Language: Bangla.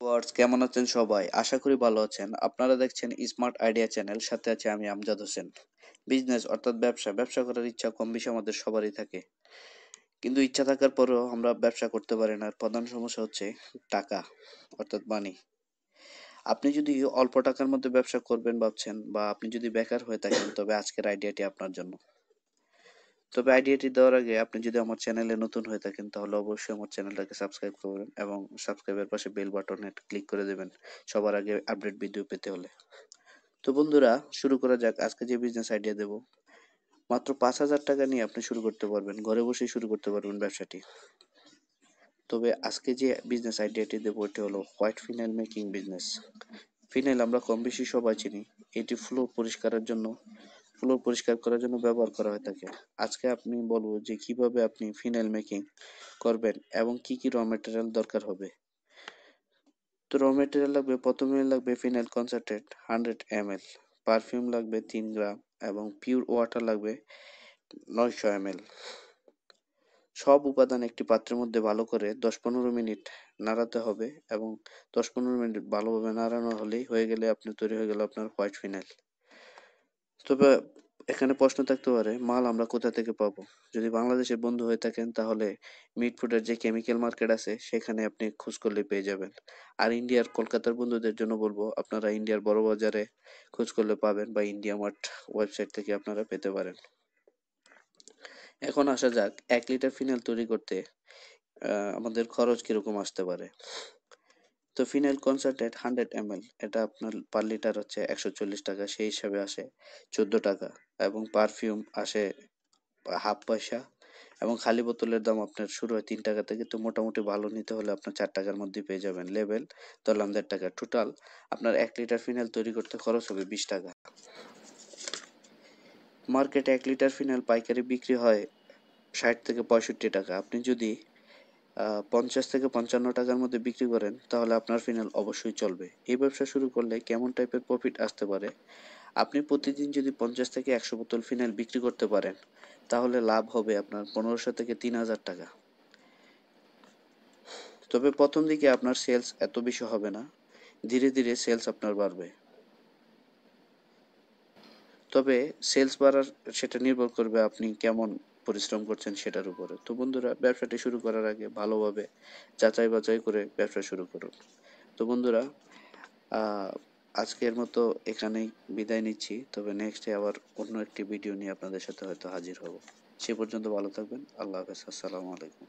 ভিউয়ার্স কেমন আছেন সবাই আশা করি ভালো আছেন আপনারা দেখছেন স্মার্ট আইডিয়া চ্যানেল সাথে আছে আমি আমজাদ হোসেন বিজনেস অর্থাৎ ব্যবসা ব্যবসা করার ইচ্ছা কম বেশি আমাদের সবারই থাকে কিন্তু ইচ্ছা থাকার পরেও আমরা ব্যবসা করতে পারি না প্রধান সমস্যা হচ্ছে টাকা অর্থাৎ মানি আপনি যদি অল্প টাকার মধ্যে ব্যবসা করবেন ভাবছেন বা আপনি যদি বেকার হয়ে থাকেন তবে আজকের আইডিয়াটি আপনার জন্য তবে আইডিয়াটি দেওয়ার আগে আপনি যদি আমার চ্যানেলে নতুন হয়ে থাকেন তাহলে অবশ্যই আমার চ্যানেলটাকে সাবস্ক্রাইব করবেন এবং সাবস্ক্রাইবের পাশে বেল বাটনে ক্লিক করে দেবেন সবার আগে আপডেট ভিডিও পেতে হলে তো বন্ধুরা শুরু করা যাক আজকে যে বিজনেস আইডিয়া দেব মাত্র পাঁচ হাজার টাকা নিয়ে আপনি শুরু করতে পারবেন ঘরে বসেই শুরু করতে পারবেন ব্যবসাটি তবে আজকে যে বিজনেস আইডিয়াটি দেবো এটি হলো white phenyl making business phenyl আমরা কম বেশি সবাই চিনি এটি ফ্লো পরিষ্কারের জন্য ফ্লোর পরিষ্কার করার জন্য ব্যবহার করা হয়ে থাকে আজকে আপনি বলবো যে কিভাবে আপনি ফিনাইল মেকিং করবেন এবং কি কি র মেটেরিয়াল দরকার হবে তো র মেটেরিয়াল লাগবে প্রথমে লাগবে phenyl concentrate hundred M L perfume লাগবে তিন গ্রাম এবং পিওর ওয়াটার লাগবে নয়শো এম এল সব উপাদান একটি পাত্রের মধ্যে ভালো করে দশ পনেরো মিনিট নাড়াতে হবে এবং দশ পনেরো মিনিট ভালোভাবে নাড়ানো হলেই হয়ে গেলে আপনি তৈরি হয়ে গেল আপনার হোয়াইট ফিনাইল তবে এখানে প্রশ্ন থাকতে পারে মাল আমরা কোথা থেকে পাবো যদি বাংলাদেশের বন্ধু হয়ে থাকেন তাহলে ফুডের যে কেমিক্যাল মার্কেট আছে সেখানে আপনি খোঁজ করলে পেয়ে যাবেন আর ইন্ডিয়ার কলকাতার বন্ধুদের জন্য বলবো আপনারা ইন্ডিয়ার বড় বাজারে খোঁজ করলে পাবেন বা ইন্ডিয়া মার্ট ওয়েবসাইট থেকে আপনারা পেতে পারেন এখন আসা যাক এক লিটার ফিনাইল তৈরি করতে আমাদের খরচ কীরকম আসতে পারে তো ফিনাইল কনসেন্ট্রেট হান্ড্রেড এম এটা আপনার পার লিটার হচ্ছে একশো চল্লিশ টাকা সেই হিসাবে আসে চোদ্দো টাকা এবং পারফিউম আসে হাফ পয়সা এবং খালি বোতলের দাম আপনার শুরু হয় তিন টাকা থেকে তো মোটামুটি ভালো নিতে হলে আপনার চার টাকার মধ্যে পেয়ে যাবেন লেবেল ধরলাম দেড় টাকা টোটাল আপনার এক লিটার ফিনাইল তৈরি করতে খরচ হবে বিশ টাকা মার্কেটে এক লিটার ফিনাইল পাইকারি বিক্রি হয় ষাট থেকে পঁয়ষট্টি টাকা আপনি যদি পঞ্চাশ থেকে পঞ্চান্ন টাকার মধ্যে বিক্রি করেন তাহলে আপনার ফিনাল অবশ্যই চলবে এই ব্যবসা শুরু করলে কেমন টাইপের প্রফিট আসতে পারে আপনি প্রতিদিন যদি পঞ্চাশ থেকে একশো বোতল ফিনাইল বিক্রি করতে পারেন তাহলে লাভ হবে আপনার পনেরোশো থেকে তিন হাজার টাকা তবে প্রথম দিকে আপনার সেলস এত বেশি হবে না ধীরে ধীরে সেলস আপনার বাড়বে তবে সেলস বাড়ার সেটা নির্ভর করবে আপনি কেমন পরিশ্রম করছেন সেটার উপরে তো বন্ধুরা ব্যবসাটি শুরু করার আগে ভালোভাবে যাচাই বাছাই করে ব্যবসা শুরু করুন তো বন্ধুরা আজকের মতো এখানেই বিদায় নিচ্ছি তবে নেক্সটে আবার অন্য একটি ভিডিও নিয়ে আপনাদের সাথে হয়তো হাজির হব সে পর্যন্ত ভালো থাকবেন আল্লাহ হাফেজ আসসালামু আলাইকুম